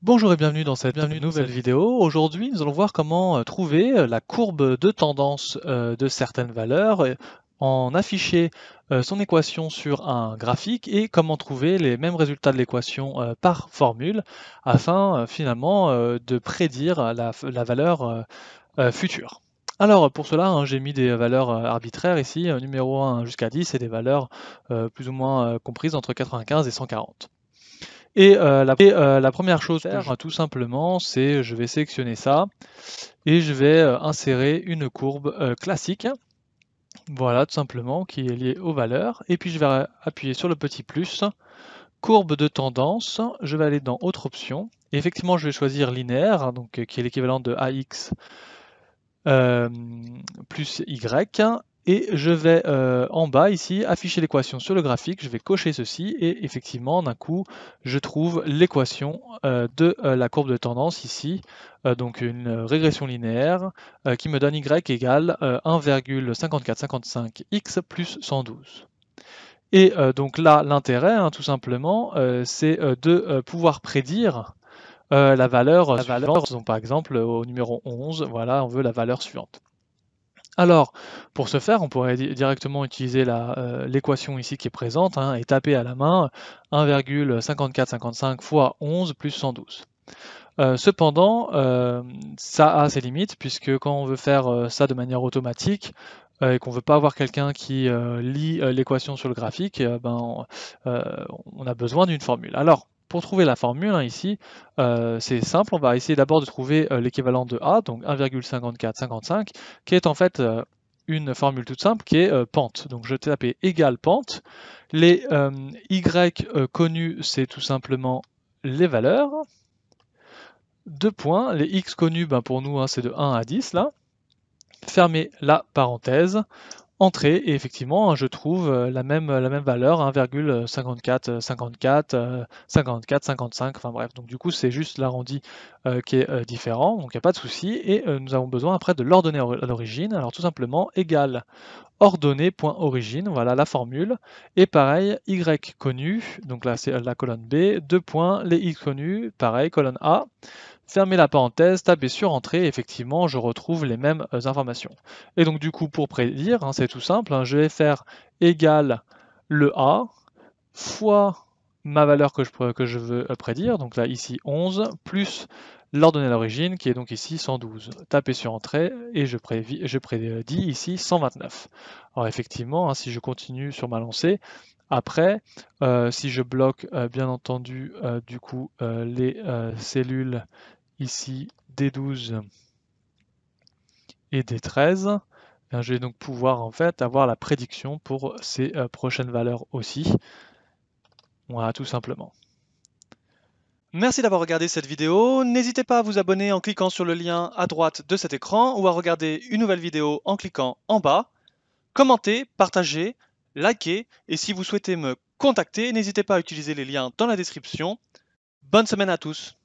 Bonjour et bienvenue dans cette nouvelle vidéo. Aujourd'hui, nous allons voir comment euh, trouver euh, la courbe de tendance euh, de certaines valeurs en afficher son équation sur un graphique et comment trouver les mêmes résultats de l'équation par formule afin finalement de prédire la, valeur future. Alors pour cela, hein, j'ai mis des valeurs arbitraires ici, numéro 1 jusqu'à 10 et des valeurs plus ou moins comprises entre 95 et 140. Et, euh, euh, la, première chose à faire, tout simplement, c'est je vais sélectionner ça et je vais euh, insérer une courbe classique. Voilà, tout simplement, qui est liée aux valeurs. Et puis je vais appuyer sur le petit plus, courbe de tendance. Je vais aller dans autre option. effectivement, je vais choisir linéaire, donc qui est l'équivalent de AX plus Y et je vais euh, en bas ici afficher l'équation sur le graphique, je vais cocher ceci et effectivement d'un coup je trouve l'équation euh, de euh, la courbe de tendance ici, donc une régression linéaire qui me donne y égale 1,5455x plus 112. Et donc là l'intérêt hein, tout simplement c'est de pouvoir prédire la valeur, la par exemple au numéro 11, voilà on veut la valeur suivante. Alors, pour ce faire, on pourrait directement utiliser euh, l'équation ici qui est présente hein, et taper à la main 1,5455 fois 11 plus 112. Euh, cependant, euh, ça a ses limites, puisque quand on veut faire ça de manière automatique, et qu'on ne veut pas avoir quelqu'un qui lit l'équation sur le graphique, ben, on, on a besoin d'une formule. Alors, pour trouver la formule hein, ici, euh, c'est simple, on va essayer d'abord de trouver euh, l'équivalent de A, donc 1,5455, qui est en fait euh, une formule toute simple qui est pente. Donc je vais taper égale pente. Les Y connus, c'est tout simplement les valeurs. Deux points, les X connus, ben, pour nous, hein, c'est de 1 à 10 là. Fermez la parenthèse entrée et effectivement je trouve euh, la même, la même valeur 1,54 54 54 55 enfin bref donc du coup c'est juste l'arrondi euh, qui est euh, différent donc il n'y a pas de souci et nous avons besoin après de l'ordonnée à l'origine alors tout simplement égale ordonnée.origine voilà la formule et pareil y connu donc là c'est la colonne B deux points les y connus pareil colonne A Fermez la parenthèse, tapez sur entrée, effectivement, je retrouve les mêmes euh, informations. Et donc, du coup, pour prédire, hein, c'est tout simple, hein, je vais faire égal le A fois ma valeur que je, veux euh, prédire, donc là, ici 11, plus l'ordonnée d'origine qui est donc ici 112. Tapez sur entrée et je, prédis, ici 129. Alors effectivement, hein, si je continue sur ma lancée, après, euh, si je bloque bien entendu du coup les cellules ici D12 et D13, je vais donc pouvoir en fait avoir la prédiction pour ces euh, prochaines valeurs aussi. Voilà, tout simplement. Merci d'avoir regardé cette vidéo. N'hésitez pas à vous abonner en cliquant sur le lien à droite de cet écran ou à regarder une nouvelle vidéo en cliquant en bas. Commentez, partagez, likez et si vous souhaitez me contacter, n'hésitez pas à utiliser les liens dans la description. Bonne semaine à tous